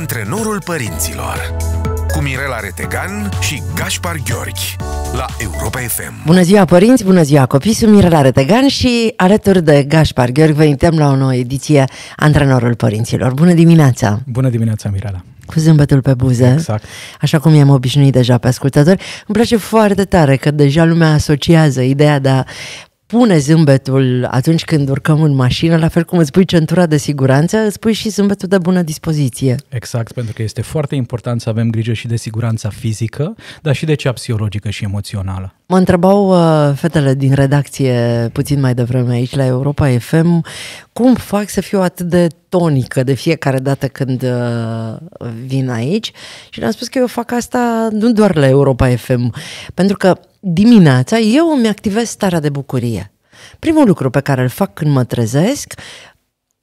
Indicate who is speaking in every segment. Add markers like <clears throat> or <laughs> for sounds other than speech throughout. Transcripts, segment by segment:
Speaker 1: Antrenorul părinților cu Mirela Retegan și Gaspar Gheorghi la Europa FM.
Speaker 2: Bună ziua părinți, bună ziua copii, sunt Mirela Retegan și alături de Gaspar Gheorghi vă invităm la o nouă ediție Antrenorul Părinților. Bună dimineața! Bună dimineața, Mirela! cu zâmbetul pe buze, exact. așa cum i-am obișnuit deja pe ascultători. Îmi place foarte tare că deja lumea asociază ideea de a pune zâmbetul atunci când urcăm în mașină, la fel cum îți pui centura de siguranță, îți pui și zâmbetul de bună dispoziție.
Speaker 1: Exact, pentru că este foarte important să avem grijă și de siguranța fizică, dar și de cea psihologică și emoțională.
Speaker 2: Mă întrebau uh, fetele din redacție puțin mai devreme aici la Europa FM cum fac să fiu atât de tonică de fiecare dată când uh, vin aici și le-am spus că eu fac asta nu doar la Europa FM, pentru că dimineața, eu îmi activez starea de bucurie. Primul lucru pe care îl fac când mă trezesc,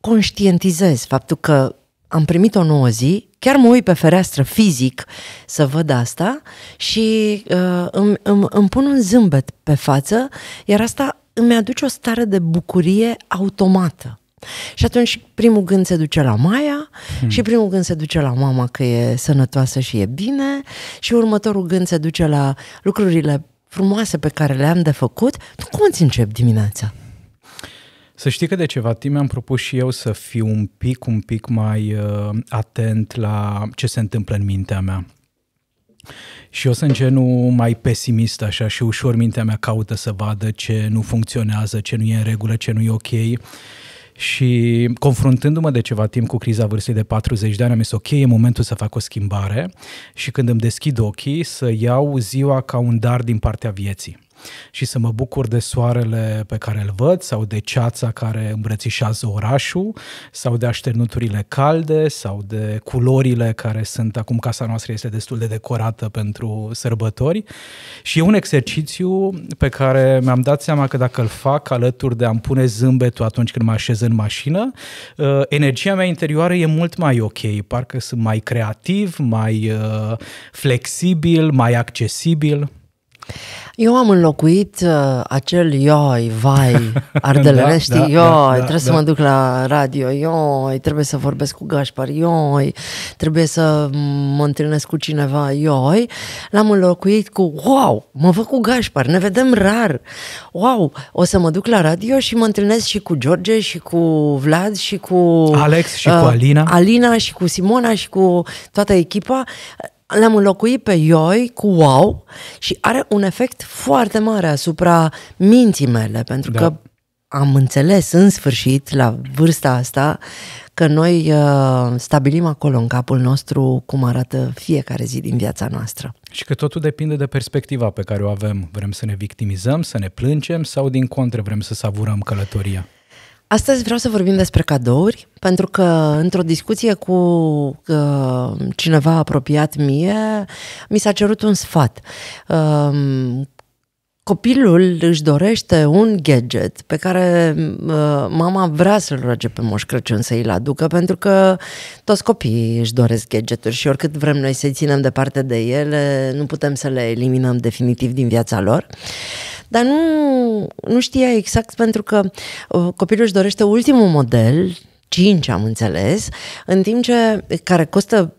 Speaker 2: conștientizez faptul că am primit o nouă zi, chiar mă uit pe fereastră fizic să văd asta și uh, îmi, îmi, îmi pun un zâmbet pe față, iar asta îmi aduce o stare de bucurie automată. Și atunci primul gând se duce la Maia hmm. și primul gând se duce la mama că e sănătoasă și e bine și următorul gând se duce la lucrurile frumoase pe care le-am de făcut, cum îți încep dimineața?
Speaker 1: Să știi că de ceva timp mi-am propus și eu să fiu un pic, un pic mai uh, atent la ce se întâmplă în mintea mea. Și eu sunt genul mai pesimist așa și ușor mintea mea caută să vadă ce nu funcționează, ce nu e în regulă, ce nu e ok și confruntându-mă de ceva timp cu criza vârstei de 40 de ani, am zis ok, e momentul să fac o schimbare și când îmi deschid ochii să iau ziua ca un dar din partea vieții și să mă bucur de soarele pe care îl văd sau de ceața care îmbrățișează orașul sau de așternuturile calde sau de culorile care sunt acum casa noastră este destul de decorată pentru sărbători și e un exercițiu pe care mi-am dat seama că dacă îl fac alături de a-mi pune zâmbetul atunci când mă așez în mașină, uh, energia mea interioară e mult mai ok, parcă sunt mai creativ, mai uh, flexibil, mai accesibil.
Speaker 2: Eu am înlocuit uh, acel ioi, vai, <laughs> da, ardelerești, da, ioi, da, da, trebuie da, să da. mă duc la radio, ioi, trebuie să vorbesc cu Gașpar, ioi, trebuie să mă întâlnesc cu cineva, ioi, l-am înlocuit cu wow, mă văd cu Gașpar, ne vedem rar, wow, o să mă duc la radio și mă întâlnesc și cu George și cu Vlad și cu... Alex și uh, cu Alina. Alina și cu Simona și cu toată echipa l-am înlocuit pe Ioi cu wow și are un efect foarte mare asupra minții mele, pentru da. că am înțeles în sfârșit, la vârsta asta, că noi uh, stabilim acolo în capul nostru cum arată fiecare zi din viața noastră.
Speaker 1: Și că totul depinde de perspectiva pe care o avem. Vrem să ne victimizăm, să ne plângem sau din contră vrem să savurăm călătoria?
Speaker 2: Astăzi vreau să vorbim despre cadouri, pentru că într-o discuție cu uh, cineva apropiat mie, mi s-a cerut un sfat. Uh, copilul își dorește un gadget pe care uh, mama vrea să-l roage pe Moș Crăciun să îl aducă, pentru că toți copiii își doresc gadgeturi și oricât vrem noi să-i ținem departe de ele, nu putem să le eliminăm definitiv din viața lor. Uh, dar nu, nu știa exact pentru că uh, copilul își dorește ultimul model, 5 am înțeles, în timp ce care costă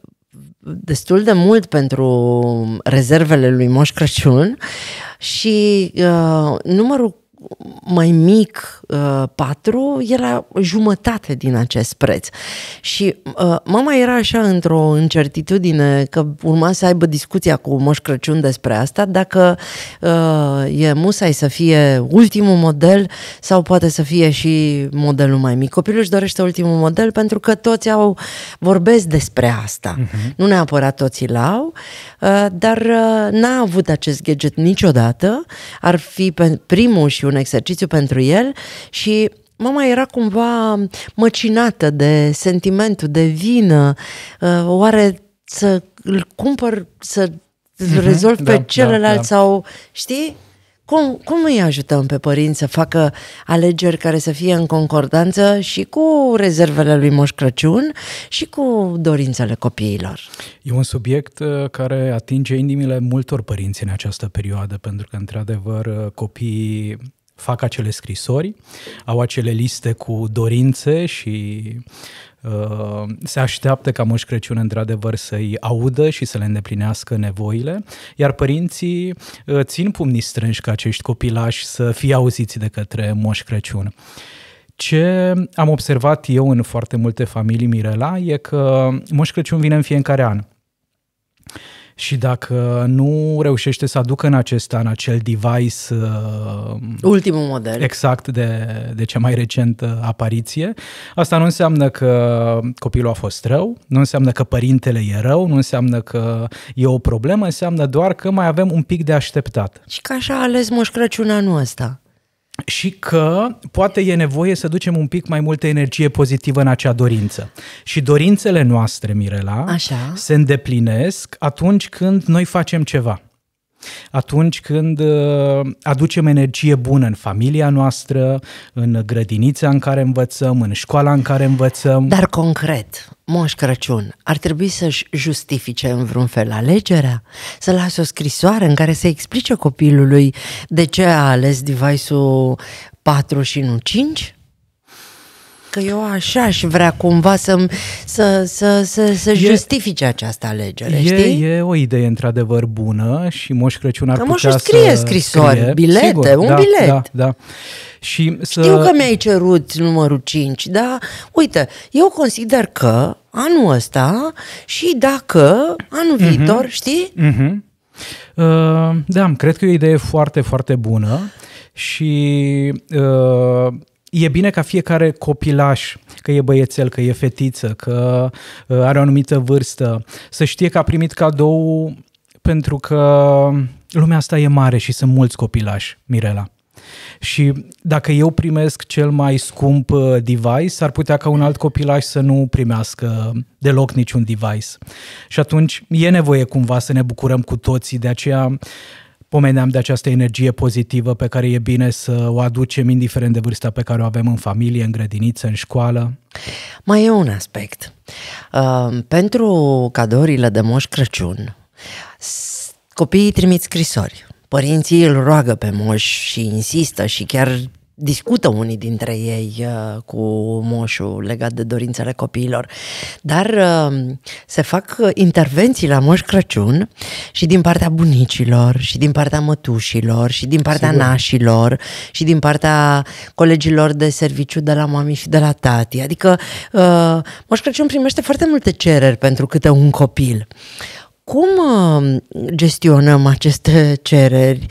Speaker 2: destul de mult pentru rezervele lui Moș Crăciun și uh, numărul mai mic, uh, 4, era jumătate din acest preț. Și uh, mama era așa într-o incertitudine că urma să aibă discuția cu Moș Crăciun despre asta, dacă uh, e musai să fie ultimul model sau poate să fie și modelul mai mic. Copilul își dorește ultimul model pentru că toți au vorbesc despre asta. Uh-huh. Nu neapărat toți îl au uh, dar uh, n-a avut acest gadget niciodată. Ar fi pe primul și un exercițiu pentru el și mama era cumva măcinată de sentimentul de vină, uh, oare să îl cumpăr, să mm-hmm, rezolv da, pe da, celălalt da, da. sau, știi? Cum, cum îi ajutăm pe părinți să facă alegeri care să fie în concordanță și cu rezervele lui Moș Crăciun și cu dorințele copiilor?
Speaker 1: E un subiect uh, care atinge inimile multor părinți în această perioadă, pentru că, într-adevăr, uh, copiii fac acele scrisori, au acele liste cu dorințe și uh, se așteaptă ca Moș Crăciun într-adevăr să-i audă și să le îndeplinească nevoile, iar părinții uh, țin pumnii strânși ca acești copilași să fie auziți de către Moș Crăciun. Ce am observat eu în foarte multe familii Mirela e că Moș Crăciun vine în fiecare an. Și dacă nu reușește să aducă în acesta, în acel device... Uh, Ultimul model. Exact, de, de cea mai recentă apariție, asta nu înseamnă că copilul a fost rău, nu înseamnă că părintele e rău, nu înseamnă că e o problemă, înseamnă doar că mai avem un pic de așteptat. Și
Speaker 2: că așa a ales Moș Crăciun anul ăsta
Speaker 1: și că poate e nevoie să ducem un pic mai multă energie pozitivă în acea dorință. Și dorințele noastre, Mirela, Așa. se îndeplinesc atunci când noi facem ceva atunci când uh, aducem energie bună în familia noastră, în grădinița în care învățăm, în școala în care învățăm. Dar concret, Moș
Speaker 2: Crăciun ar trebui să-și justifice în vreun fel alegerea, să lase o scrisoare în care să explice copilului de ce a ales device-ul 4 și nu 5? că eu așa aș vrea cumva să, să, să, să, să justifice această alegere, e, știi?
Speaker 1: E o idee într-adevăr bună și Moș Crăciun ar că putea scrie să scrie scrisori, scrie, bilete, sigur, un da, bilet. Da, da. Și să... Știu că mi-ai
Speaker 2: cerut numărul 5, dar uite, eu consider că anul
Speaker 1: ăsta și dacă anul uh-huh. viitor, știi? Uh-huh. Uh, da, cred că e o idee foarte, foarte bună și uh, e bine ca fiecare copilaș, că e băiețel, că e fetiță, că uh, are o anumită vârstă, să știe că a primit cadou pentru că lumea asta e mare și sunt mulți copilași, Mirela. Și dacă eu primesc cel mai scump uh, device, ar putea ca un alt copilaș să nu primească deloc niciun device. Și atunci e nevoie cumva să ne bucurăm cu toții, de aceea pomeneam de această energie pozitivă pe care e bine să o aducem indiferent de vârsta pe care o avem în familie, în grădiniță, în școală. Mai e un aspect.
Speaker 2: Uh, pentru cadourile de Moș Crăciun, copiii trimit scrisori. Părinții îl roagă pe moș și insistă și chiar discută unii dintre ei uh, cu moșul legat de dorințele copiilor, dar uh, se fac intervenții la Moș Crăciun și din partea bunicilor, și din partea mătușilor, și din partea Sigur. nașilor, și din partea colegilor de serviciu de la mami și de la tati. Adică uh, Moș Crăciun primește foarte multe cereri pentru câte un copil. Cum uh, gestionăm aceste cereri?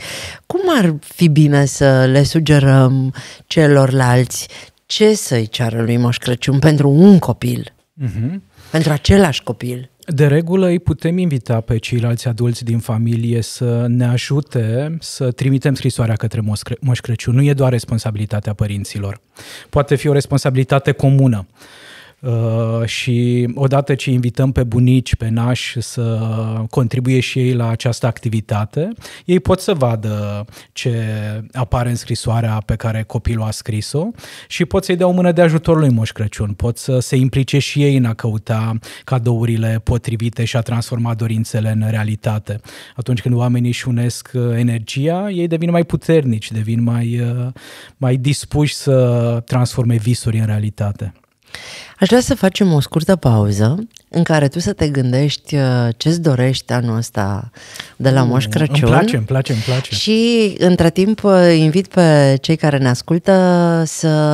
Speaker 2: Cum ar fi bine să le sugerăm celorlalți ce să-i ceară lui Moș Crăciun pentru un copil? Uh-huh. Pentru același copil?
Speaker 1: De regulă îi putem invita pe ceilalți adulți din familie să ne ajute să trimitem scrisoarea către Moș Crăciun. Nu e doar responsabilitatea părinților. Poate fi o responsabilitate comună. Uh, și odată ce invităm pe bunici, pe nași să contribuie și ei la această activitate, ei pot să vadă ce apare în scrisoarea pe care copilul a scris-o și pot să-i dea o mână de ajutor lui Moș Crăciun, pot să se implice și ei în a căuta cadourile potrivite și a transforma dorințele în realitate. Atunci când oamenii își unesc uh, energia, ei devin mai puternici, devin mai, uh, mai dispuși să transforme visuri în realitate. Aș vrea să facem o scurtă pauză
Speaker 2: în care tu să te gândești uh, ce-ți dorești anul ăsta de la mm, Moș Crăciun. Îmi place, îmi
Speaker 1: place, îmi place.
Speaker 2: Și între timp uh, invit pe cei care ne ascultă să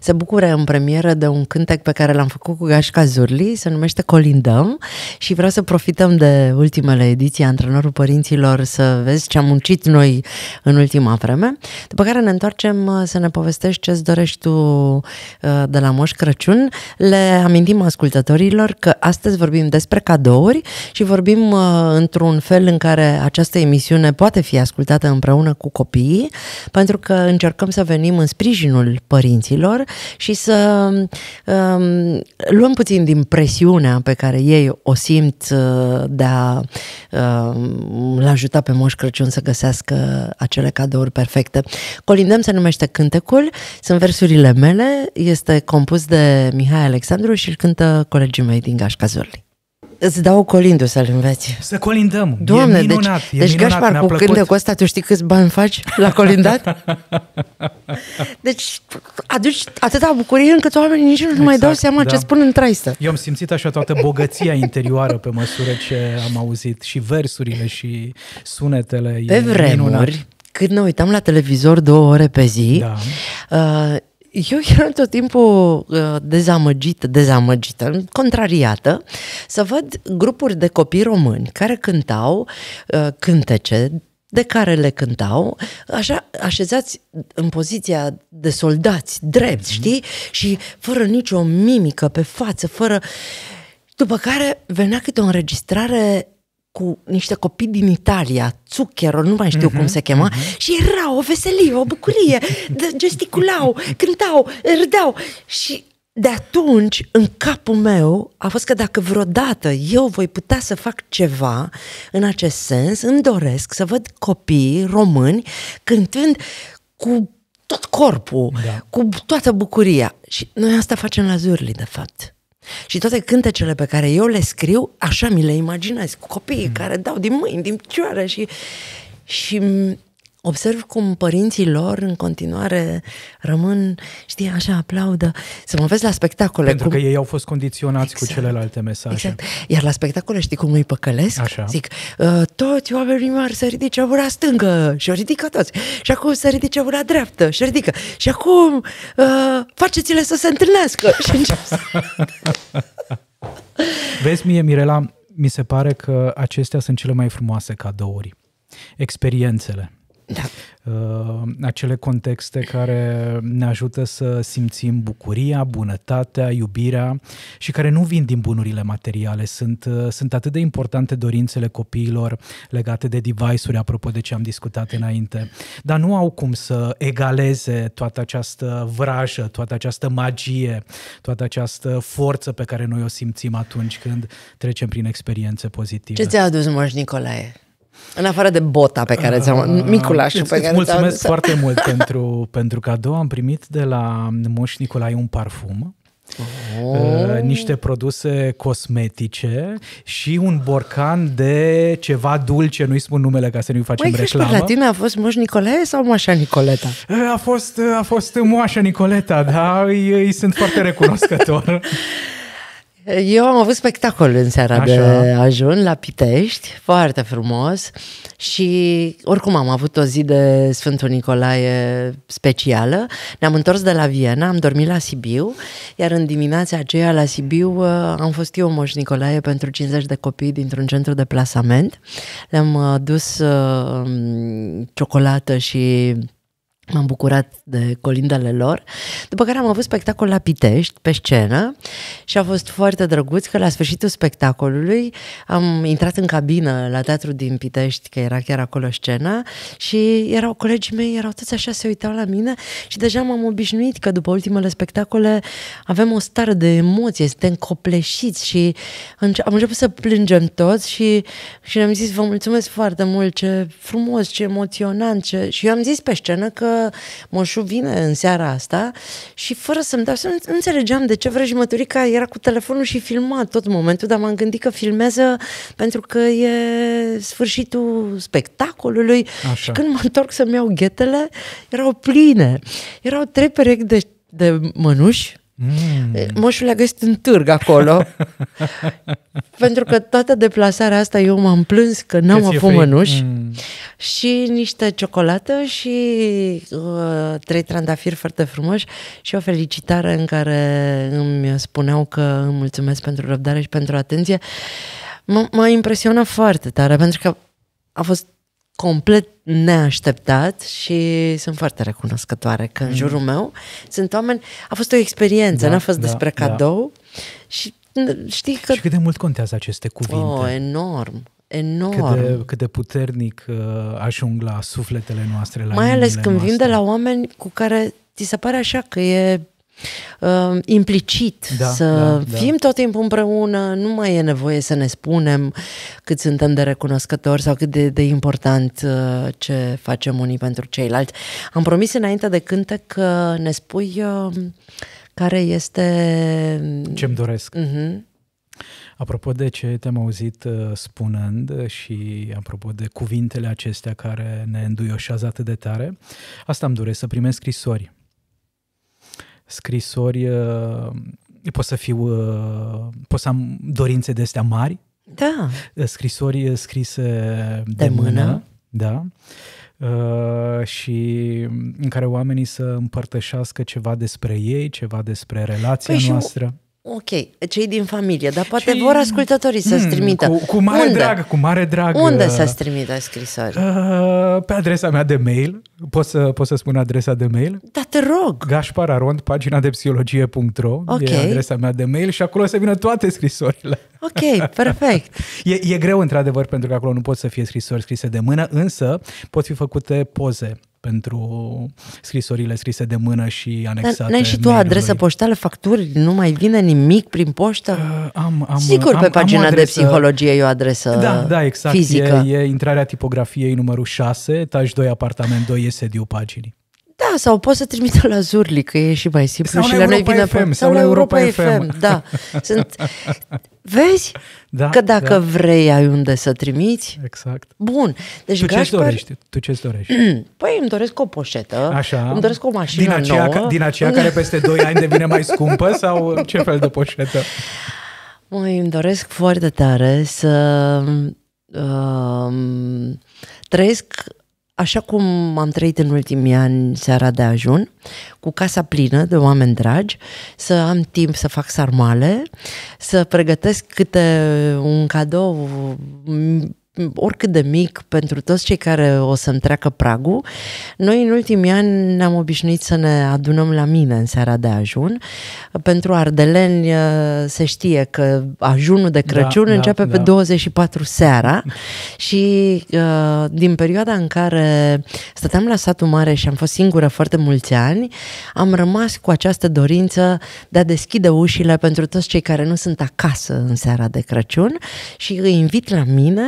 Speaker 2: se bucure în premieră de un cântec pe care l-am făcut cu Gașca Zurli, se numește Colindăm și vreau să profităm de ultimele ediții Antrenorul Părinților să vezi ce am muncit noi în ultima vreme, după care ne întoarcem uh, să ne povestești ce-ți dorești tu de la Moș Crăciun le amintim ascultătorilor că astăzi vorbim despre cadouri și vorbim uh, într-un fel în care această emisiune poate fi ascultată împreună cu copiii, pentru că încercăm să venim în sprijinul părinților și să uh, luăm puțin din presiunea pe care ei o simt uh, de a uh, um, ajuta pe Moș Crăciun să găsească acele cadouri perfecte. Colindem se numește Cântecul, sunt versurile mele, este compus de Mihai Alexandru și îl cântă colegii mei din Gașca Zorli. Îți dau colindu să-l înveți.
Speaker 1: Să colindăm. Doamne, e deci- minunat, deci, e deci minunat, Gașpar, cu cântecul ăsta,
Speaker 2: tu știi câți bani faci la colindat? <laughs> deci aduci atâta bucurie încât oamenii nici nu exact, mai dau seama da. ce spun în traistă.
Speaker 1: Eu am simțit așa toată bogăția interioară pe măsură ce am auzit și versurile și sunetele. Pe e vremuri, minunat.
Speaker 2: când ne uitam la televizor două ore pe zi, da. uh, eu eram tot timpul uh, dezamăgită, dezamăgită, contrariată, să văd grupuri de copii români care cântau uh, cântece de care le cântau, așa așezați în poziția de soldați, drept, mm-hmm. știi? Și fără nicio mimică pe față, fără... După care venea câte o înregistrare cu niște copii din Italia, Zucchero, nu mai știu uh-huh, cum mhm, se chema, uh-huh. și era o veselie, o bucurie, gesticulau, cântau, râdeau și de atunci, în capul meu, a fost că dacă vreodată eu voi putea să fac ceva în acest sens, îmi doresc să văd copii români cântând cu tot corpul, da. cu toată bucuria. Și noi asta facem la Zurli, de fapt. Și toate cântecele pe care eu le scriu, așa mi le imaginez, cu copiii mm. care dau din mâini, din picioare și, și observ cum părinții lor în continuare rămân, știi, așa, aplaudă. Să mă vezi la spectacole. Pentru cum... că
Speaker 1: ei au fost condiționați exact. cu celelalte
Speaker 2: mesaje. Exact. Iar la spectacole știi cum îi păcălesc? Așa. Zic, ă, toți oamenii mari să ridice ura stângă și o ridică toți. Și acum să ridice ura dreaptă și ridică. Și acum uh, faceți-le să se întâlnească. <laughs> și să...
Speaker 1: Vezi, mie, Mirela, mi se pare că acestea sunt cele mai frumoase cadouri. Experiențele da. Uh, acele contexte care ne ajută să simțim bucuria, bunătatea, iubirea și care nu vin din bunurile materiale. Sunt, uh, sunt atât de importante dorințele copiilor legate de device-uri, apropo de ce am discutat înainte, dar nu au cum să egaleze toată această vrajă, toată această magie, toată această forță pe care noi o simțim atunci când trecem prin experiențe pozitive. Ce ți-a
Speaker 2: adus, Moș Nicolae? În afară de bota pe care ți-am... Uh, Miculașul pe care mulțumesc ți-am... foarte
Speaker 1: mult pentru, pentru cadou. Am primit de la Moș Nicolae un parfum. Oh. Uh, niște produse cosmetice și un borcan de ceva dulce, nu-i spun numele ca să nu-i facem Măi, reclamă. la tine
Speaker 2: a fost Moș Nicolae sau Moașa Nicoleta?
Speaker 1: A fost, a fost Moașa Nicoleta, da, îi, îi sunt foarte recunoscător. <laughs>
Speaker 2: Eu am avut spectacol în seara Așa. de ajun la Pitești, foarte frumos și oricum am avut o zi de Sfântul Nicolae specială. Ne-am întors de la Viena, am dormit la Sibiu, iar în dimineața aceea la Sibiu uh, am fost eu moș Nicolae pentru 50 de copii dintr-un centru de plasament. Le-am uh, dus uh, um, ciocolată și M-am bucurat de colindele lor, după care am avut spectacol la Pitești, pe scenă, și a fost foarte drăguț că la sfârșitul spectacolului am intrat în cabină la teatru din Pitești, că era chiar acolo scena, și erau colegii mei, erau toți așa, se uitau la mine și deja m-am obișnuit că după ultimele spectacole avem o stare de emoție, suntem copleșiți și am început să plângem toți și, și ne-am zis, vă mulțumesc foarte mult, ce frumos, ce emoționant, ce... și eu am zis pe scenă că moșu vine în seara asta și fără să-mi dau seama, nu înțelegeam de ce vrei măturica era cu telefonul și filma tot momentul, dar m-am gândit că filmează pentru că e sfârșitul spectacolului Așa. și când mă întorc să-mi iau ghetele, erau pline. Erau trei perechi de de mănuși Mm. Moșul le-a găsit în târg acolo. <laughs> pentru că toată deplasarea asta eu m-am plâns că n-am avut mănuși. Mm. Și niște ciocolată și uh, trei trandafiri foarte frumoși și o felicitare în care îmi spuneau că îmi mulțumesc pentru răbdare și pentru atenție. M- m-a impresionat foarte tare pentru că a fost complet neașteptat și sunt foarte recunoscătoare că în mhm. jurul meu sunt oameni... A fost o experiență, da, n-a fost da, despre da. cadou da. și știi că... Și cât
Speaker 1: de mult contează aceste cuvinte. Oh,
Speaker 2: enorm, enorm. Cât
Speaker 1: de, cât de puternic uh, ajung la sufletele noastre, la Mai ales când noastre. vin de
Speaker 2: la oameni cu care ți se pare așa că e uh, implicit, da, să da, da. fim da. tot timpul împreună, nu mai e nevoie să ne spunem cât suntem de recunoscători sau cât de, de important uh, ce facem unii pentru ceilalți. Am promis înainte de cântec că ne spui uh, care este... Ce-mi doresc. Uh-huh.
Speaker 1: Apropo de ce te-am auzit uh, spunând și apropo de cuvintele acestea care ne înduioșează atât de tare, asta îmi doresc, să primesc scrisori scrisori, uh, pot să fiu, uh, pot să am dorințe de astea mari. Da. Uh, scrisori scrise de, de mână. mână. Da. Uh, și în care oamenii să împărtășească ceva despre ei, ceva despre relația păi noastră. Și
Speaker 2: Ok, cei din familie, dar poate cei... vor ascultătorii să-ți hmm, trimită. Cu, cu mare Unde? drag,
Speaker 1: cu mare drag. Unde uh, să-ți trimită scrisori? Uh, pe adresa mea de mail. Pot să, pot să spun adresa de mail? Da, te rog! Gașpar Arond, pagina de psihologie.ro okay. e adresa mea de mail și acolo se vină toate scrisorile. Ok, perfect! <laughs> e, e greu, într-adevăr, pentru că acolo nu pot să fie scrisori scrise de mână, însă pot fi făcute poze pentru scrisorile scrise de mână și anexate. Dar n-ai și tu adresă
Speaker 2: poștală, facturi, nu mai vine nimic prin poștă? Uh, am, am, Sigur, am, pe pagina am adresă, de psihologie e o
Speaker 1: adresă da, da, exact. fizică. E, e intrarea tipografiei numărul 6, etaj 2, apartament 2, e sediu paginii.
Speaker 2: Da, sau poți să trimite la Zurli, că e și mai simplu sau și la, la noi vine FM, sau la Europa, Europa FM. FM. Da, <laughs> sunt... Vezi da, că dacă da. vrei ai unde să trimiți. Exact. Bun. Deci tu ce Gașpar... dorești? Tu
Speaker 1: ce dorești? <clears throat>
Speaker 2: Păi îmi doresc o poșetă, Așa. îmi doresc o mașină din aceea, nouă. Ca, din aceea care peste 2 ani devine mai scumpă sau ce fel
Speaker 1: de poșetă?
Speaker 2: <laughs> Măi, îmi doresc foarte tare să uh, trăiesc Așa cum am trăit în ultimii ani seara de ajun, cu casa plină de oameni dragi, să am timp să fac sarmale, să pregătesc câte un cadou oricât de mic pentru toți cei care o să-mi treacă pragul, noi în ultimii ani ne-am obișnuit să ne adunăm la mine în seara de ajun. Pentru ardeleni uh, se știe că ajunul de da, Crăciun da, începe da, pe da. 24 seara și uh, din perioada în care stăteam la satul mare și am fost singură foarte mulți ani, am rămas cu această dorință de a deschide ușile pentru toți cei care nu sunt acasă în seara de Crăciun și îi invit la mine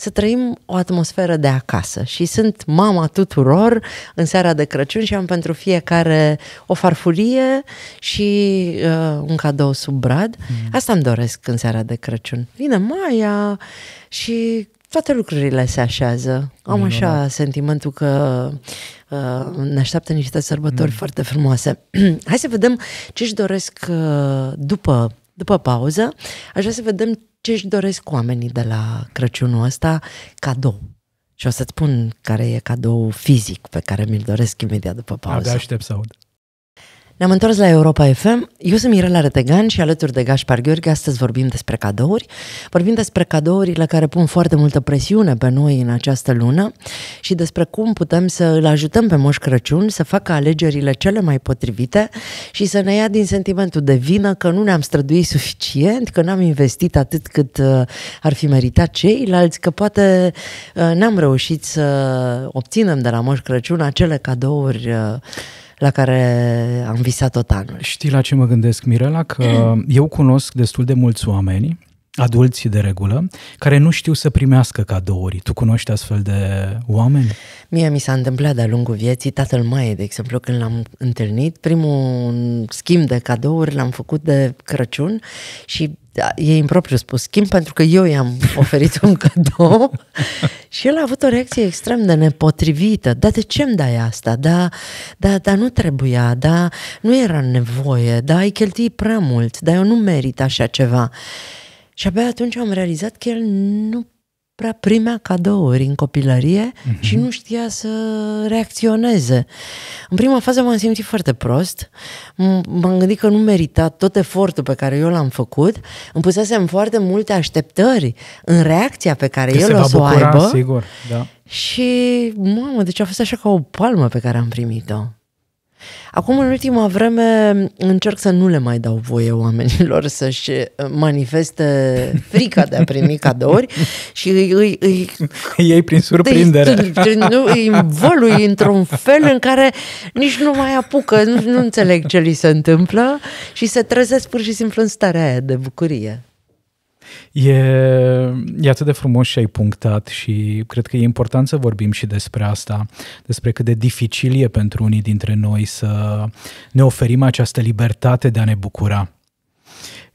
Speaker 2: să trăim o atmosferă de acasă și sunt mama tuturor în seara de Crăciun și am pentru fiecare o farfurie și uh, un cadou sub brad. Mm. Asta îmi doresc în seara de Crăciun. Vine Maia și toate lucrurile se așează. Am Minunat. așa sentimentul că uh, ne așteaptă niște sărbători mm. foarte frumoase. <clears throat> Hai să vedem ce își doresc uh, după după pauză, aș vrea să vedem ce își doresc oamenii de la Crăciunul ăsta cadou. Și o să-ți spun care e cadou fizic pe care mi-l doresc imediat după pauză. Abia aștept să aud. Ne-am întors la Europa FM. Eu sunt Mirela Retegan și alături de Gașpar Gheorghe astăzi vorbim despre cadouri. Vorbim despre cadourile care pun foarte multă presiune pe noi în această lună și despre cum putem să îl ajutăm pe Moș Crăciun să facă alegerile cele mai potrivite și să ne ia din sentimentul de vină că nu ne-am străduit suficient, că n-am investit atât cât uh, ar fi meritat ceilalți, că poate uh, n-am reușit să obținem de la Moș Crăciun acele cadouri uh, la care am visat
Speaker 1: tot anul. Știi la ce mă gândesc, Mirela? Că eu cunosc destul de mulți oameni, adulți de regulă, care nu știu să primească cadouri. Tu cunoști astfel de oameni?
Speaker 2: Mie mi s-a întâmplat de-a lungul vieții, tatăl mai, de exemplu, când l-am întâlnit, primul schimb de cadouri l-am făcut de Crăciun și da, e impropriu spus, schimb pentru că eu i-am <laughs> oferit un cadou și el a avut o reacție extrem de nepotrivită. Da, de ce îmi dai asta? Da, da, da, nu trebuia, da, nu era nevoie, da, ai cheltuit prea mult, dar eu nu merit așa ceva. Și abia atunci am realizat că el nu prea primea cadouri în copilărie uh-huh. și nu știa să reacționeze. În prima fază m-am simțit foarte prost, m-am gândit că nu merita tot efortul pe care eu l-am făcut, îmi pusesem foarte multe așteptări în reacția pe care că el o să o aibă. Sigur, da. Și, mamă, deci a fost așa ca o palmă pe care am primit-o. Acum, în ultima vreme, încerc să nu le mai dau voie oamenilor să-și eh, manifeste <laughs> frica de a primi cadouri și îi... îi, îi Ei prin surprindere. Îi, nu, îi învălui într-un fel în care nici nu mai apucă, nu, nu înțeleg ce li se întâmplă și se trezesc pur și simplu în starea aia de bucurie.
Speaker 1: E, e atât de frumos și ai punctat și cred că e important să vorbim și despre asta, despre cât de dificil e pentru unii dintre noi să ne oferim această libertate de a ne bucura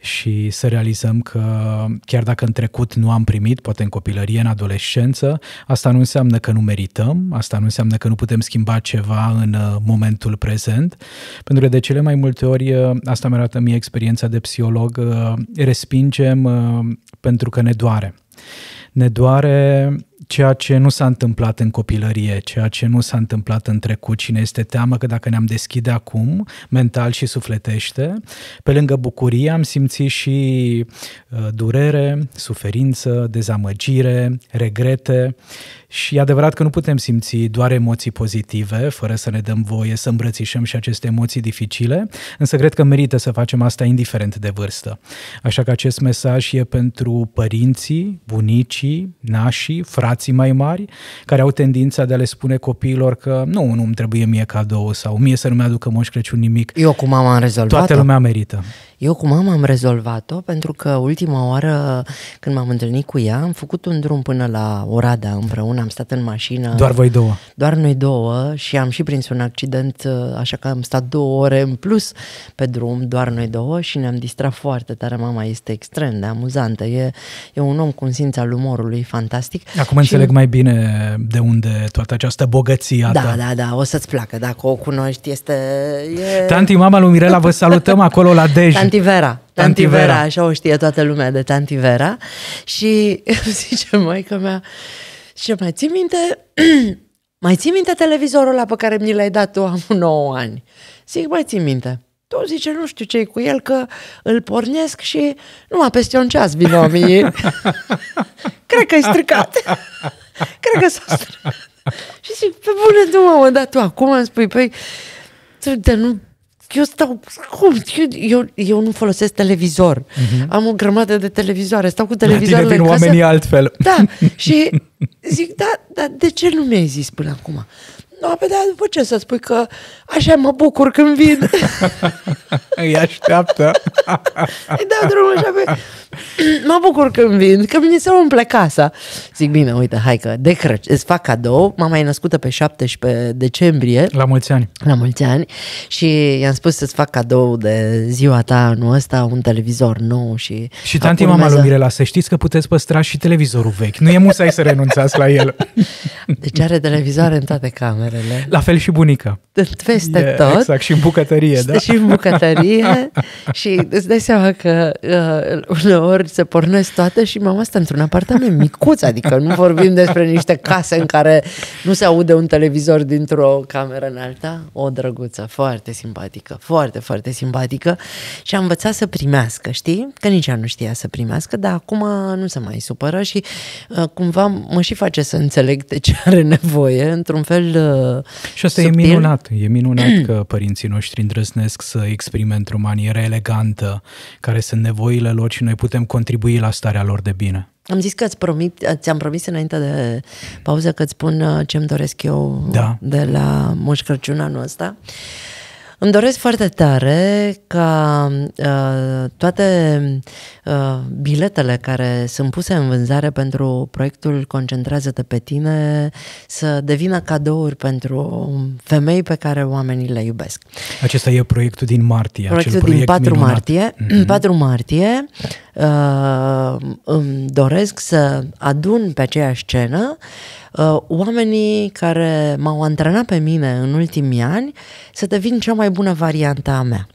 Speaker 1: și să realizăm că chiar dacă în trecut nu am primit, poate în copilărie, în adolescență, asta nu înseamnă că nu merităm, asta nu înseamnă că nu putem schimba ceva în uh, momentul prezent, pentru că de cele mai multe ori, uh, asta mi arată mie experiența de psiholog, uh, respingem pentru că ne doare. Ne doare ceea ce nu s-a întâmplat în copilărie, ceea ce nu s-a întâmplat în trecut și ne este teamă că dacă ne-am deschide acum, mental și sufletește, pe lângă bucurie am simțit și uh, durere, suferință, dezamăgire, regrete și e adevărat că nu putem simți doar emoții pozitive, fără să ne dăm voie să îmbrățișăm și aceste emoții dificile, însă cred că merită să facem asta indiferent de vârstă. Așa că acest mesaj e pentru părinții, bunicii, nașii, frații mai mari, care au tendința de a le spune copiilor că nu, nu îmi trebuie mie cadou sau mie să nu mi-aducă Moș Crăciun nimic. Eu cu mama am rezolvat Toată lumea merită.
Speaker 2: Eu cu mama am rezolvat-o pentru că ultima oară când m-am întâlnit cu ea am făcut un drum până la Orada împreună am stat în mașină. Doar voi două? Doar noi două și am și prins un accident, uh, așa că am stat două ore în plus pe drum, doar noi două și ne-am distrat foarte tare. Mama este extrem de amuzantă. E, e un om cu un simț al umorului fantastic. Acum și... înțeleg
Speaker 1: mai bine de unde toată această bogăție. Da, ta. da,
Speaker 2: da, o să-ți placă. Dacă o cunoști, este... E... Tanti,
Speaker 1: mama lui Mirela, vă salutăm acolo la Dej. Tanti Vera.
Speaker 2: Tanti Vera, așa o știe toată lumea de Tanti Vera. Și <laughs> zice maica mea, și mai ții minte, <clears throat> mai ții minte televizorul la pe care mi l-ai dat tu am 9 ani? Zic, mai ții minte. Tu zice, nu știu ce cu el, că îl pornesc și nu mă peste un ceas vin omii. <laughs> Cred că ai stricat. <laughs> Cred că s-a stricat. și zic, pe bune, nu mă, dar tu acum îmi spui, păi, de nu eu stau, cum, eu, eu, eu nu folosesc televizor. Uh-huh. Am o grămadă de televizoare, stau cu adică televizorul în casă. oamenii altfel. Da, <laughs> și zic, da, dar de ce nu mi-ai zis până acum? No, da, pe de după ce să spui că așa mă bucur când vin. <laughs> Îi așteaptă. <laughs> Îi dau drumul așa <clears throat> pe... mă bucur când vin, că mi se umple casa. Zic, bine, uite, hai că de Crăciun îți fac cadou. Mama e născută pe 17 decembrie. La mulți ani. La mulți ani. Și i-am spus să-ți fac cadou de ziua ta anul ăsta, un televizor nou și... Și tanti mama lui Mirela,
Speaker 1: să știți că puteți păstra și televizorul vechi. Nu e musai să renunțați la el. <laughs> Deci are televizoare în toate camerele soarele. La fel și bunica. Peste e, tot. Exact, și în bucătărie, da? Și în bucătărie
Speaker 2: <laughs> și îți dai seama că uh, uneori se pornesc toate și mama asta într-un apartament micuț, adică nu vorbim despre niște case în care nu se aude un televizor dintr-o cameră în alta. O drăguță, foarte simpatică, foarte, foarte simpatică și a învățat să primească, știi? Că nici ea nu știa să primească, dar acum nu se mai supără și uh, cumva mă și face să înțeleg de ce are nevoie, într-un fel uh, și asta subtil. e minunat,
Speaker 1: e minunat că părinții noștri îndrăznesc să exprime într-o manieră elegantă care sunt nevoile lor și noi putem contribui la starea lor de bine.
Speaker 2: Am zis că promit, ți-am promis înainte de pauză că îți spun uh, ce-mi doresc eu da. de la Moș Crăciun anul ăsta. Uh, îmi doresc foarte tare ca uh, toate uh, biletele care sunt puse în vânzare pentru proiectul Concentrează-te pe tine să devină cadouri pentru femei pe care oamenii le iubesc.
Speaker 1: Acesta e proiectul din martie. Proiectul acel din 4 martie.
Speaker 2: Mm-hmm. 4 martie uh, îmi doresc să adun pe aceeași scenă uh, Uh, oamenii care m-au antrenat pe mine în ultimii ani să devin cea mai bună variantă a mea.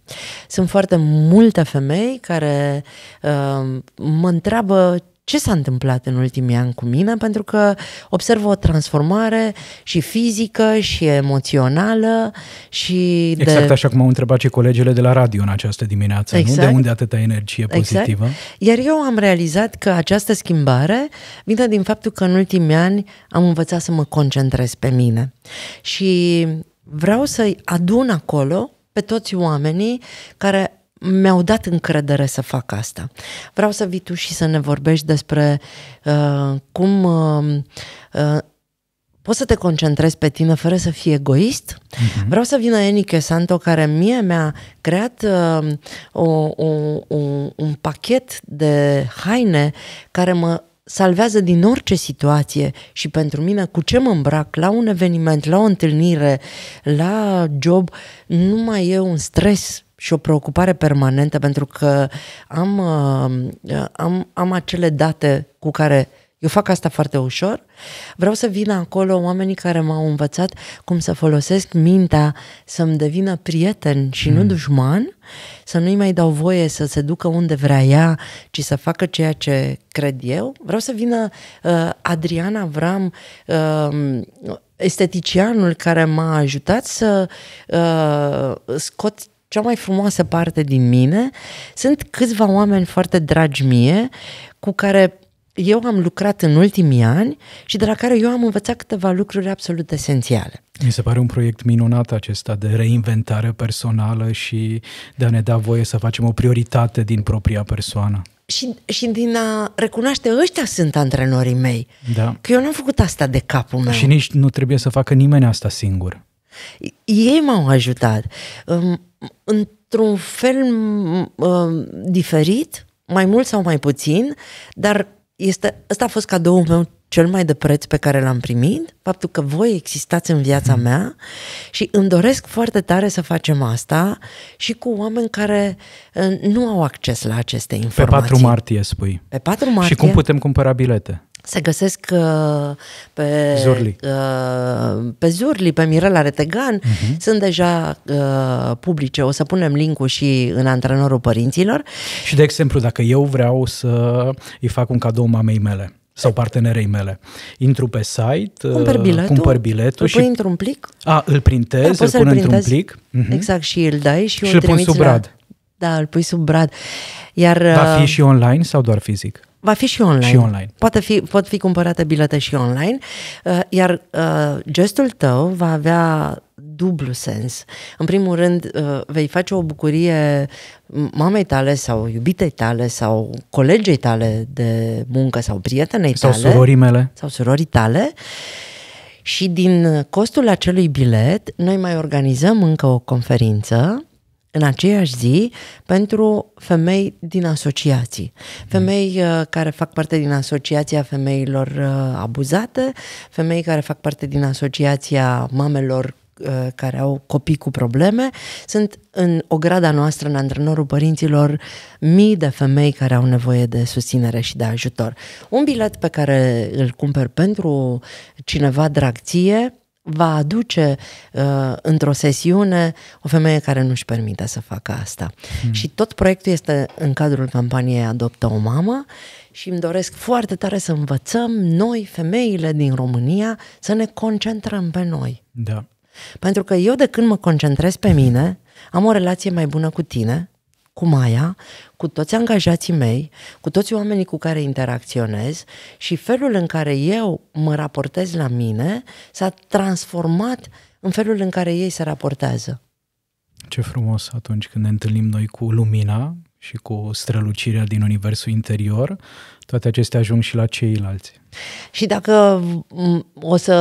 Speaker 2: Sunt foarte multe femei care uh, mă întreabă ce s-a întâmplat în ultimii ani cu mine, pentru că observ o transformare și fizică și emoțională și de... Exact așa
Speaker 1: cum au întrebat și colegele de la radio în această dimineață, exact. nu? De exact. unde atâta energie exact. pozitivă? Exact.
Speaker 2: Iar eu am realizat că această schimbare vine din faptul că în ultimii ani am învățat să mă concentrez pe mine și vreau să-i adun acolo pe toți oamenii care mi-au dat încredere să fac asta. Vreau să vii tu și să ne vorbești despre uh, cum uh, uh, poți să te concentrezi pe tine fără să fii egoist. Uh-huh. Vreau să vină Enike Santo, care mie mi-a creat uh, o, o, o, un pachet de haine care mă salvează din orice situație și pentru mine cu ce mă îmbrac la un eveniment, la o întâlnire, la job, nu mai e un stres și o preocupare permanentă pentru că am, uh, uh, am, am acele date cu care eu fac asta foarte ușor. Vreau să vină acolo oamenii care m-au învățat cum să folosesc mintea să-mi devină prieten și mm. nu dușman, să nu-i mai dau voie să se ducă unde vrea ea, ci să facă ceea ce cred eu. Vreau să vină uh, Adriana Vram, uh, esteticianul care m-a ajutat să uh, scot cea mai frumoasă parte din mine sunt câțiva oameni foarte dragi mie cu care eu am lucrat în ultimii ani și de la care eu am învățat câteva lucruri absolut
Speaker 1: esențiale. Mi se pare un proiect minunat acesta de reinventare personală și de a ne da voie să facem o prioritate din propria persoană.
Speaker 2: Și, și din a recunoaște ăștia sunt antrenorii mei. Da. Că eu nu am făcut asta de capul meu. Și nici nu trebuie să facă nimeni asta singur. Ei m-au ajutat într-un fel uh, diferit, mai mult sau mai puțin, dar este, ăsta a fost cadoul meu cel mai de preț pe care l-am primit, faptul că voi existați în viața mm. mea și îmi doresc foarte tare să facem asta și cu oameni care uh, nu au acces la aceste informații. Pe 4 martie, spui. Pe 4 martie. Și cum putem
Speaker 1: cumpăra bilete?
Speaker 2: se găsesc uh, pe Zurli, uh, pe, Zurli pe Mirela Retegan, uh-huh. Mhm. sunt deja uh, publice. O să punem linkul și în antrenorul părinților.
Speaker 1: Și de exemplu, dacă eu vreau să îi fac un cadou mamei mele sau partenerei mele. Intru pe site, uh, cumpăr biletul, cumpăr biletul îl și... într-un plic. A, îl printez, da, îl pun într-un plic. Uh-huh.
Speaker 2: Exact, și îl dai și, și îl pui sub brad. La... Da, îl pui sub brad. Iar, Va uh, fi și
Speaker 1: online sau doar fizic? Va fi și online. Și online.
Speaker 2: Poate fi, pot fi cumpărate bilete și online, uh, iar uh, gestul tău va avea dublu sens. În primul rând, uh, vei face o bucurie mamei tale sau iubitei tale sau colegei tale de muncă sau prietenei sau tale. Sau surorii mele. Sau surorii tale. Și din costul acelui bilet, noi mai organizăm încă o conferință în aceeași zi pentru femei din asociații. Femei mm. uh, care fac parte din Asociația Femeilor uh, Abuzate, femei care fac parte din Asociația Mamelor uh, care au copii cu probleme. Sunt în o noastră, în antrenorul părinților, mii de femei care au nevoie de susținere și de ajutor. Un bilet pe care îl cumperi pentru cineva drag ție, va aduce uh, într-o sesiune o femeie care nu-și permite să facă asta. Mm. Și tot proiectul este în cadrul campaniei Adoptă o mamă și îmi doresc foarte tare să învățăm noi, femeile din România, să ne concentrăm pe noi. Da. Pentru că eu de când mă concentrez pe mine, am o relație mai bună cu tine, cu Maia, cu toți angajații mei, cu toți oamenii cu care interacționez și felul în care eu mă raportez la mine s-a transformat în felul în care ei se raportează.
Speaker 1: Ce frumos atunci când ne întâlnim noi cu lumina și cu strălucirea din universul interior, toate acestea ajung și la ceilalți.
Speaker 2: Și dacă o să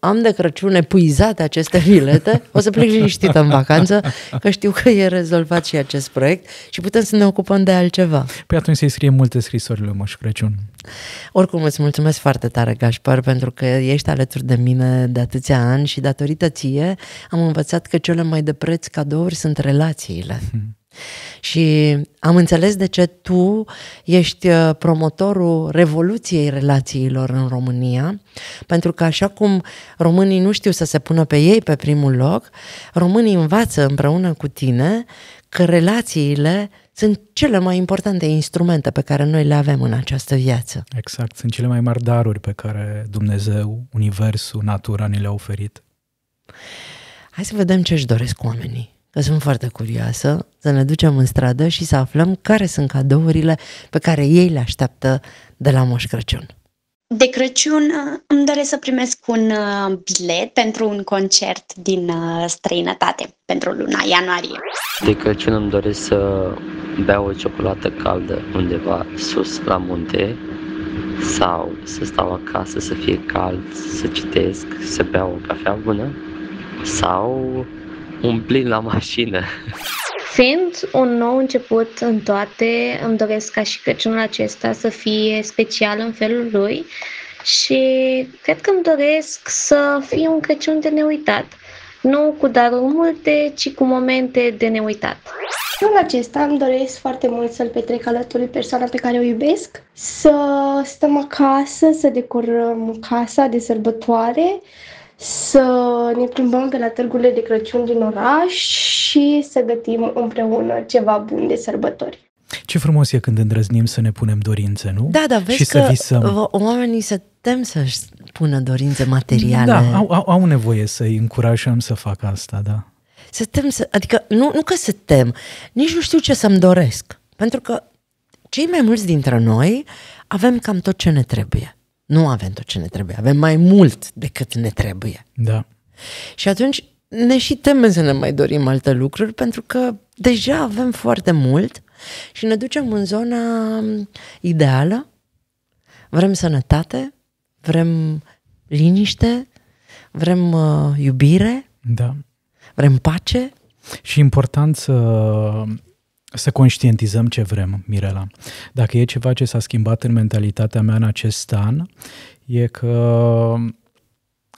Speaker 2: am de Crăciun epuizate aceste bilete, o să plec liniștită în vacanță, că știu că e
Speaker 1: rezolvat și acest proiect și putem să ne ocupăm de altceva. Păi atunci să-i scrie multe scrisori lui Moș Crăciun.
Speaker 2: Oricum îți mulțumesc foarte tare, Gașpar, pentru că ești alături de mine de atâția ani și datorită ție am învățat că cele mai de preț cadouri sunt relațiile. Hmm. Și am înțeles de ce tu ești uh, promotorul revoluției relațiilor în România, pentru că așa cum românii nu știu să se pună pe ei pe primul loc, românii învață împreună cu tine că relațiile sunt cele mai importante instrumente pe care noi le avem în această
Speaker 1: viață. Exact, sunt cele mai mari daruri pe care Dumnezeu, Universul, natura ni le-a oferit.
Speaker 2: Hai să vedem ce își doresc oamenii că sunt foarte curioasă, să ne ducem în stradă și să aflăm care sunt cadourile pe care ei le așteaptă de la Moș Crăciun.
Speaker 1: De Crăciun uh, îmi doresc să primesc un uh, bilet
Speaker 2: pentru un concert din uh, străinătate pentru luna ianuarie. De Crăciun îmi doresc să beau o ciocolată caldă undeva sus la munte sau să stau acasă, să fie cald, să citesc, să beau o cafea bună sau un plin la mașină. Fiind un nou început în toate, îmi doresc ca și Crăciunul acesta să fie special în felul lui și cred că îmi doresc să fie un Crăciun de neuitat. Nu cu daruri multe, ci cu momente de neuitat. Anul acesta îmi doresc foarte mult să-l petrec alături persoana pe care o iubesc, să stăm acasă, să decorăm casa de sărbătoare, să ne plimbăm pe la târgurile de Crăciun din oraș și să gătim împreună ceva bun de sărbători.
Speaker 1: Ce frumos e când îndrăznim să ne punem dorințe, nu? Da, da, vezi și că să visăm.
Speaker 2: oamenii se tem să-și
Speaker 1: pună dorințe materiale. Da, au, au, au nevoie să-i încurajăm să facă asta, da.
Speaker 2: Se tem să, adică nu, nu că se tem, nici nu știu ce să-mi doresc. Pentru că cei mai mulți dintre noi avem cam tot ce ne trebuie. Nu avem tot ce ne trebuie, avem mai mult decât ne trebuie. Da. Și atunci ne și temem să ne mai dorim alte lucruri pentru că deja avem foarte mult și ne ducem în zona um, ideală. Vrem sănătate, vrem liniște, vrem
Speaker 1: uh, iubire, da. vrem pace. Și important să să conștientizăm ce vrem, Mirela. Dacă e ceva ce s-a schimbat în mentalitatea mea în acest an, e că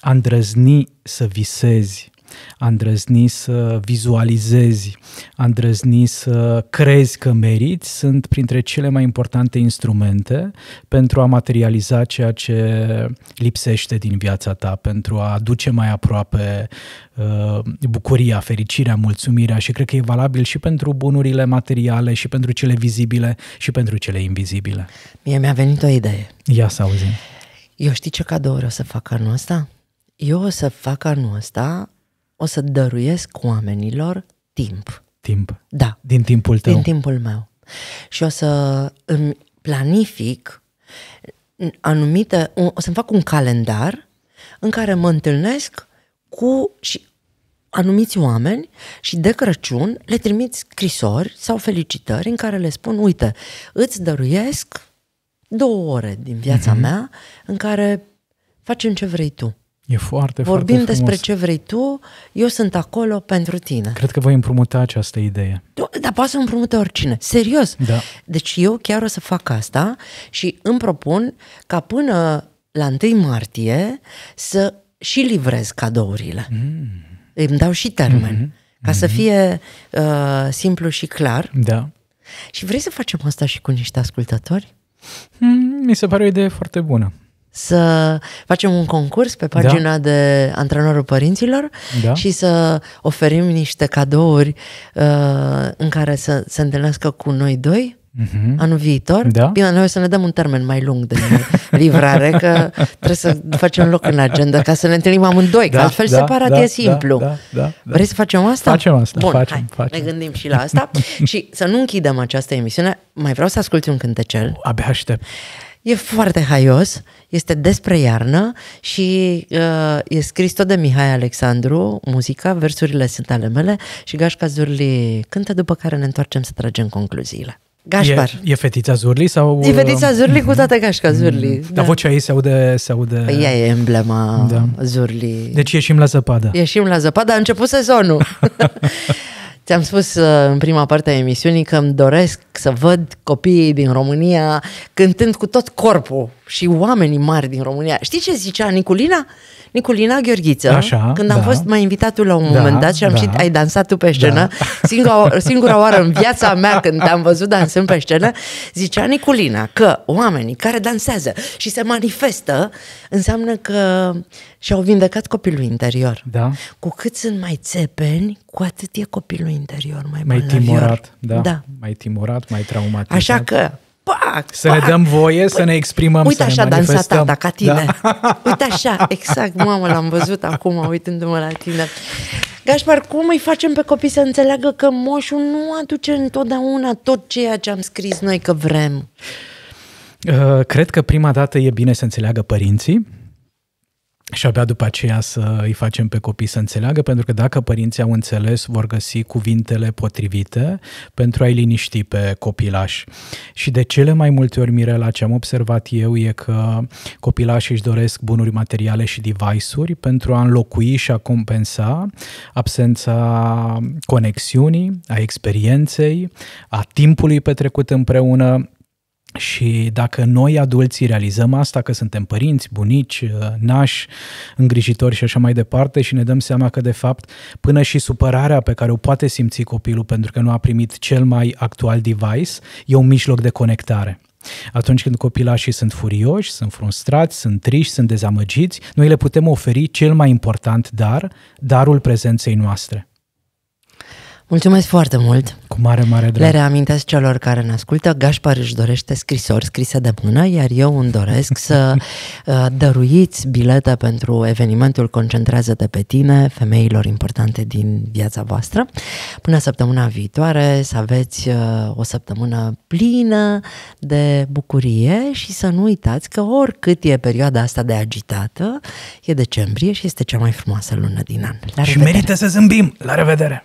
Speaker 1: a îndrăzni să visezi a îndrăzni să vizualizezi, a îndrăzni să crezi că meriți, sunt printre cele mai importante instrumente pentru a materializa ceea ce lipsește din viața ta, pentru a aduce mai aproape uh, bucuria, fericirea, mulțumirea și cred că e valabil și pentru bunurile materiale, și pentru cele vizibile, și pentru cele invizibile. Mie mi-a venit o idee. Ia să auzim. Eu știi ce cadou o să fac anul ăsta? Eu o să
Speaker 2: fac anul ăsta o să dăruiesc oamenilor timp. Timp.
Speaker 1: Da. Din timpul tău. Din
Speaker 2: timpul meu. Și o să îmi planific anumite, o să-mi fac un calendar în care mă întâlnesc cu și anumiți oameni și de Crăciun le trimit scrisori sau felicitări în care le spun, uite, îți dăruiesc două ore din viața mm-hmm. mea în care facem ce vrei tu.
Speaker 1: E foarte, Vorbim foarte despre ce
Speaker 2: vrei tu, eu sunt acolo pentru tine.
Speaker 1: Cred că voi împrumuta această idee.
Speaker 2: Dar poate să împrumute oricine, serios. Da. Deci eu chiar o să fac asta și îmi propun ca până la 1 martie să și livrez cadourile. Mm. Îmi dau și termen, mm-hmm. ca mm-hmm. să fie uh, simplu și clar. Da. Și vrei să facem asta și cu niște ascultători? Mm, mi se pare o idee foarte bună să facem un concurs pe pagina da. de antrenorul părinților da. și să oferim niște cadouri uh, în care să se întâlnească cu noi doi uh anul viitor. Da. Bine, noi o să ne dăm un termen mai lung de <laughs> livrare, că trebuie să facem loc în agenda ca să ne întâlnim amândoi, da, că altfel da, separat da, e da, simplu. Da, da, da, da. Vrei să facem asta? Facem asta, Bun, facem, hai, facem. ne gândim și la asta <laughs> și să nu închidem această emisiune. Mai vreau să asculti un cântecel. Abia aștept. E foarte haios, este despre iarnă și uh, e scris tot de Mihai Alexandru, muzica, versurile sunt ale mele și Gașca Zurli cântă, după care ne întoarcem să tragem concluziile. Gașpar.
Speaker 1: E, e fetița Zurli sau... E fetița uh, Zurli cu mhm. toată gașca mhm. Zurli. Mm-hmm. Da. Dar vocea ei se aude... Se aude... Păi ea e emblema da. Zurli. Deci ieșim la zăpadă.
Speaker 2: Ieșim la zăpadă, a început sezonul. <laughs> Ți-am spus uh, în prima parte a emisiunii că îmi doresc să văd copiii din România cântând cu tot corpul și oamenii mari din România. Știi ce zicea Niculina? Niculina Gheorghiță, Așa, când am da. fost mai invitatul la un da, moment dat și am da. și ai dansat tu pe da. scenă, da. singura, <laughs> singura oară în viața mea când te-am văzut dansând pe scenă, zicea Niculina că oamenii care dansează și se manifestă înseamnă că și-au vindecat copilul
Speaker 1: interior. Da.
Speaker 2: Cu cât sunt mai țepeni, cu atât e copilul interior mai Mai timorat, da. da.
Speaker 1: Mai timorat, mai traumatizat. Așa că pac, Să pac. ne dăm voie, păi, să ne exprimăm, uite să așa ne dansa tata ca tine.
Speaker 2: Da? <laughs> Uite așa, exact, mamă, l-am văzut acum uitându-mă la tine. Gașpar, cum îi facem pe copii să înțeleagă că moșul nu aduce întotdeauna tot ceea ce am scris noi că vrem?
Speaker 1: Uh, cred că prima dată e bine să înțeleagă părinții, și abia după aceea să îi facem pe copii să înțeleagă, pentru că dacă părinții au înțeles, vor găsi cuvintele potrivite pentru a-i liniști pe copilași. Și de cele mai multe ori, Mirela, ce am observat eu e că copilașii își doresc bunuri materiale și device-uri pentru a înlocui și a compensa absența conexiunii, a experienței, a timpului petrecut împreună, și dacă noi adulții realizăm asta, că suntem părinți, bunici, uh, nași, îngrijitori și așa mai departe și ne dăm seama că de fapt până și supărarea pe care o poate simți copilul pentru că nu a primit cel mai actual device, e un mijloc de conectare. Atunci când copilașii sunt furioși, sunt frustrați, sunt triști, sunt dezamăgiți, noi le putem oferi cel mai important dar, darul prezenței noastre.
Speaker 2: Mulțumesc foarte mult! Cu
Speaker 1: mare, mare drag! Le
Speaker 2: reamintesc celor care ne ascultă, Gașpar își dorește scrisori scrise de mână, iar eu îmi doresc să <laughs> uh, dăruiți bilete pentru evenimentul Concentrează-te pe tine, femeilor importante din viața voastră. Până săptămâna viitoare să aveți uh, o săptămână plină de bucurie și să nu uitați că oricât e perioada asta de agitată, e decembrie și este cea mai frumoasă lună din an. La
Speaker 1: revedere. și merită să zâmbim! La revedere!